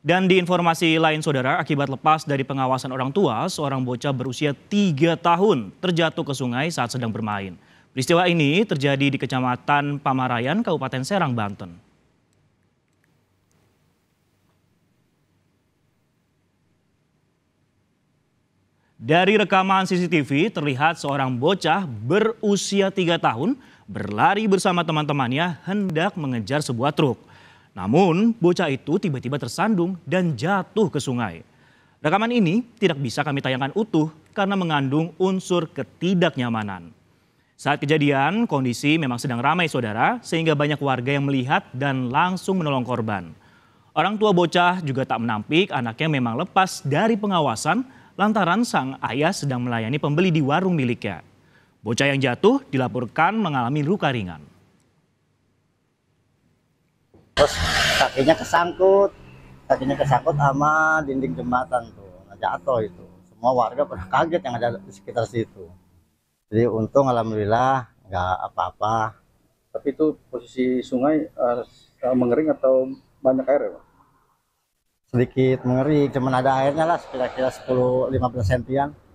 Dan di informasi lain saudara, akibat lepas dari pengawasan orang tua, seorang bocah berusia 3 tahun terjatuh ke sungai saat sedang bermain. Peristiwa ini terjadi di Kecamatan Pamarayan, Kabupaten Serang, Banten. Dari rekaman CCTV terlihat seorang bocah berusia 3 tahun berlari bersama teman-temannya hendak mengejar sebuah truk. Namun, bocah itu tiba-tiba tersandung dan jatuh ke sungai. Rekaman ini tidak bisa kami tayangkan utuh karena mengandung unsur ketidaknyamanan. Saat kejadian, kondisi memang sedang ramai saudara, sehingga banyak warga yang melihat dan langsung menolong korban. Orang tua bocah juga tak menampik anaknya memang lepas dari pengawasan lantaran sang ayah sedang melayani pembeli di warung miliknya. Bocah yang jatuh dilaporkan mengalami luka ringan terus kakinya kesangkut kakinya kesangkut sama dinding jembatan tuh nah, jatuh itu semua warga pernah kaget yang ada di sekitar situ jadi untung alhamdulillah nggak apa-apa tapi itu posisi sungai uh, mengering atau banyak air ya Pak? sedikit mengering cuman ada airnya lah kira-kira 10-15 sentian